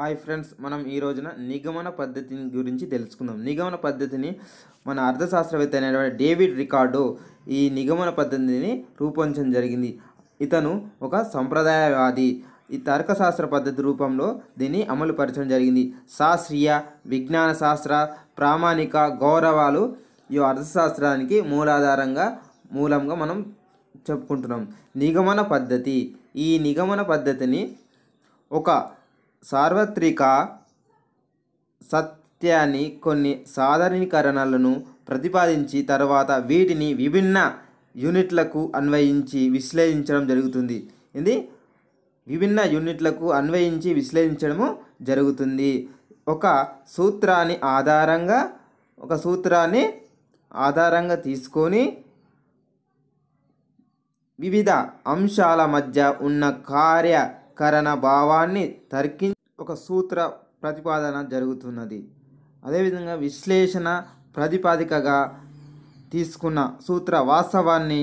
hi friends మనం ఈ రోజున నిగమన పద్ధతిని గురించి తెలుసుకుందాం నిగమన పద్ధతిని మన అర్థశాస్త్రవేత్త అయినటువంటి డేవిడ్ రికార్డో ఈ నిగమన పద్ధతిని రూపొందించడం జరిగింది ఇతను ఒక సంప్రదాయవాది ఈ తర్కశాస్త్ర పద్ధతి రూపంలో దీన్ని అమలుపరచడం జరిగింది శాస్త్రీయ విజ్ఞాన శాస్త్ర ప్రామాణిక గౌరవాలు ఈ అర్థశాస్త్రానికి మూలాధారంగా మూలంగా మనం చెప్పుకుంటున్నాం నిగమన పద్ధతి ఈ నిగమన పద్ధతిని ఒక సార్వత్రిక సత్యాన్ని కొన్ని సాధారణీకరణలను ప్రతిపాదించి తర్వాత వీటిని విభిన్న యూనిట్లకు అన్వయించి విశ్లేషించడం జరుగుతుంది ఇది విభిన్న యూనిట్లకు అన్వయించి విశ్లేషించడము జరుగుతుంది ఒక సూత్రాన్ని ఆధారంగా ఒక సూత్రాన్ని ఆధారంగా తీసుకొని వివిధ అంశాల మధ్య ఉన్న కార్య కరణ భావాన్ని తర్కి ఒక సూత్ర ప్రతిపాదన జరుగుతున్నది అదేవిధంగా విశ్లేషణ ప్రాతిపాదికగా తీసుకున్న సూత్ర వాస్తవాన్ని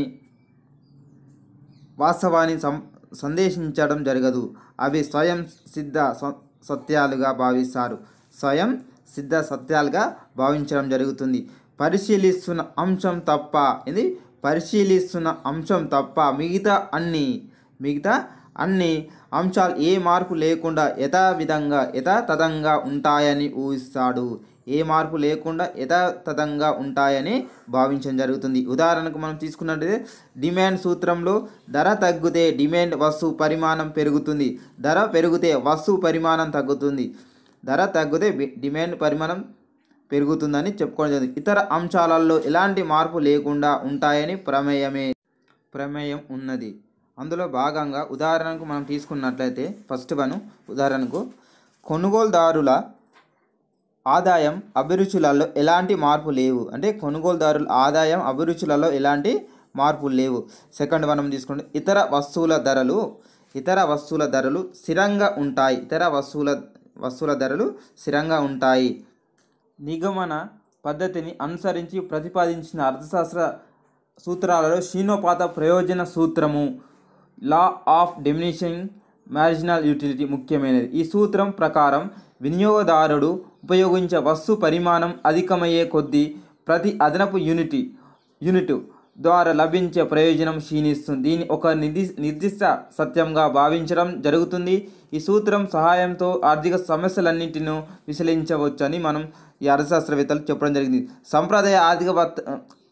వాస్తవాన్ని సం సందేశించడం జరగదు అవి స్వయం సిద్ధ సత్యాలుగా భావిస్తారు స్వయం సిద్ధ సత్యాలుగా భావించడం జరుగుతుంది పరిశీలిస్తున్న అంశం తప్ప ఇది పరిశీలిస్తున్న అంశం తప్ప మిగతా అన్ని మిగతా అన్ని అంశాలు ఏ మార్పు లేకుండా యథావిధంగా యథాతథంగా ఉంటాయని ఊహిస్తాడు ఏ మార్పు లేకుండా యథాతథంగా ఉంటాయని భావించడం జరుగుతుంది ఉదాహరణకు మనం తీసుకున్నట్లయితే డిమాండ్ సూత్రంలో ధర తగ్గితే డిమాండ్ వస్తువు పరిమాణం పెరుగుతుంది ధర పెరిగితే వస్తువు పరిమాణం తగ్గుతుంది ధర తగ్గితే డిమాండ్ పరిమాణం పెరుగుతుందని చెప్పుకోవడం జరుగుతుంది ఇతర అంశాలలో ఎలాంటి మార్పు లేకుండా ఉంటాయని ప్రమేయమే ప్రమేయం ఉన్నది అందులో భాగంగా ఉదాహరణకు మనం తీసుకున్నట్లయితే ఫస్ట్ వన్ ఉదాహరణకు కొనుగోలుదారుల ఆదాయం అభిరుచులలో ఎలాంటి మార్పు లేవు అంటే కొనుగోలుదారుల ఆదాయం అభిరుచులలో ఎలాంటి మార్పులు లేవు సెకండ్ మనం తీసుకుంటే ఇతర వస్తువుల ధరలు ఇతర వస్తువుల ధరలు స్థిరంగా ఉంటాయి ఇతర వస్తువుల వస్తువుల ధరలు స్థిరంగా ఉంటాయి నిగమన పద్ధతిని అనుసరించి ప్రతిపాదించిన అర్థశాస్త్ర సూత్రాలలో క్షీణోపాత ప్రయోజన సూత్రము law of diminishing marginal utility ముఖ్యమైనది ఈ సూత్రం ప్రకారం వినియోగదారుడు ఉపయోగించే వస్తు పరిమాణం అధికమయ్యే కొద్దీ ప్రతి అదనపు యూనిట్ యూనిట్ ద్వారా లభించే ప్రయోజనం క్షీణిస్తుంది దీని ఒక నిర్ది నిర్దిష్ట సత్యంగా భావించడం జరుగుతుంది ఈ సూత్రం సహాయంతో ఆర్థిక సమస్యలన్నింటినూ విశ్లేషించవచ్చని మనం ఈ అర్థశాస్త్రవేత్తలు చెప్పడం జరిగింది సంప్రదాయ ఆర్థిక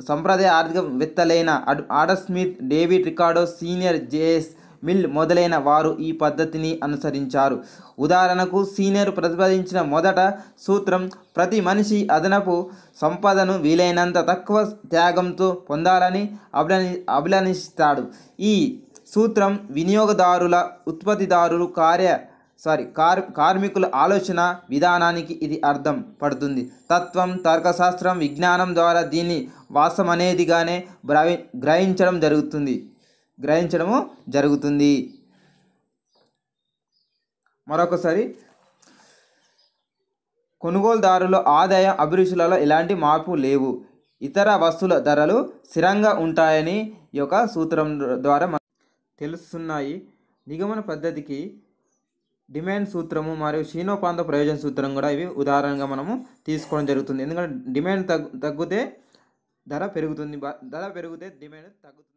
సంప్రదాయ ఆర్థిక వేత్తలైన Adam Smith David Ricardo senior J S Mill మొదలైన వారు ఈ పద్ధతిని అనుసరించారు ఉదాహరణకు సీనియర్ ప్రతిపాదించిన మొదట సూత్రం ప్రతి మనిషి అదనపు సంపదను వీలైనంత తక్కువ త్యాగంతో పొందాలని అభిలని అభిలషిస్తాడు ఈ సూత్రం వినియోగదారుల ఉత్పత్తిదారులు కార్య సారీ కార్ కార్మికుల ఆలోచన విధానానికి ఇది అర్థం పడుతుంది తత్వం తర్కశాస్త్రం విజ్ఞానం ద్వారా దీన్ని వాసమనేదిగానే గ్రహి గ్రహించడం జరుగుతుంది గ్రహించడము జరుగుతుంది మరొకసారి కొనుగోలుదారుల ఆదాయ అభిరుచులలో ఎలాంటి మార్పు లేవు ఇతర వస్తువుల ధరలు స్థిరంగా ఉంటాయని ఈ యొక్క సూత్రం ద్వారా తెలుస్తున్నాయి నిగమన పద్ధతికి డిమాండ్ సూత్రము మరియు క్షీణోపాంత ప్రయోజన సూత్రం కూడా ఇవి ఉదాహరణగా మనము తీసుకోవడం జరుగుతుంది ఎందుకంటే డిమాండ్ తగ్గు తగ్గితే ధర పెరుగుతుంది ధర పెరిగితే డిమాండ్ తగ్గుతుంది